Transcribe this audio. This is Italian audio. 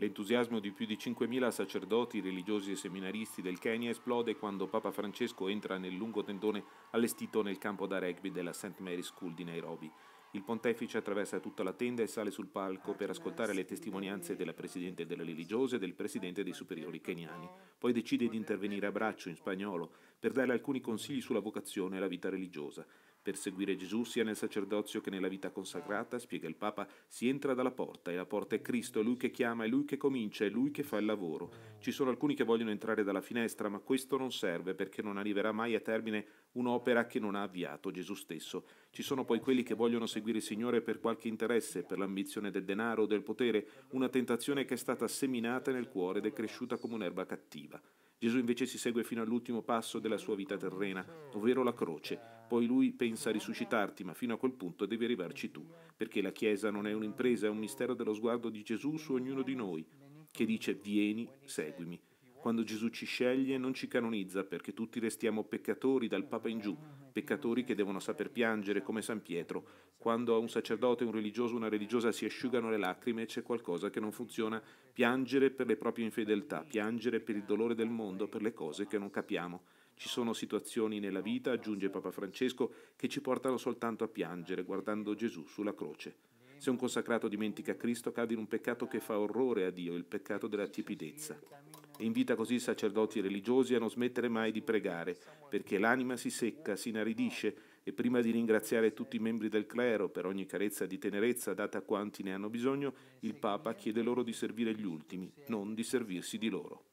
L'entusiasmo di più di 5.000 sacerdoti, religiosi e seminaristi del Kenya esplode quando Papa Francesco entra nel lungo tendone allestito nel campo da rugby della St. Mary's School di Nairobi. Il pontefice attraversa tutta la tenda e sale sul palco per ascoltare le testimonianze della presidente delle religiose e del presidente dei superiori keniani. Poi decide di intervenire a braccio in spagnolo per dare alcuni consigli sulla vocazione e la vita religiosa. Per seguire Gesù sia nel sacerdozio che nella vita consacrata, spiega il Papa, si entra dalla porta e la porta è Cristo, è Lui che chiama, è Lui che comincia, è Lui che fa il lavoro. Ci sono alcuni che vogliono entrare dalla finestra, ma questo non serve perché non arriverà mai a termine un'opera che non ha avviato Gesù stesso. Ci sono poi quelli che vogliono seguire il Signore per qualche interesse, per l'ambizione del denaro o del potere, una tentazione che è stata seminata nel cuore ed è cresciuta come un'erba cattiva. Gesù invece si segue fino all'ultimo passo della sua vita terrena, ovvero la croce. Poi lui pensa a risuscitarti, ma fino a quel punto devi arrivarci tu, perché la Chiesa non è un'impresa, è un mistero dello sguardo di Gesù su ognuno di noi, che dice vieni, seguimi. Quando Gesù ci sceglie non ci canonizza perché tutti restiamo peccatori dal Papa in giù, peccatori che devono saper piangere come San Pietro. Quando un sacerdote, un religioso, una religiosa si asciugano le lacrime c'è qualcosa che non funziona. Piangere per le proprie infedeltà, piangere per il dolore del mondo, per le cose che non capiamo. Ci sono situazioni nella vita, aggiunge Papa Francesco, che ci portano soltanto a piangere guardando Gesù sulla croce. Se un consacrato dimentica Cristo, cade in un peccato che fa orrore a Dio, il peccato della tiepidezza. E invita così i sacerdoti religiosi a non smettere mai di pregare, perché l'anima si secca, si inaridisce e prima di ringraziare tutti i membri del clero per ogni carezza di tenerezza data a quanti ne hanno bisogno, il Papa chiede loro di servire gli ultimi, non di servirsi di loro.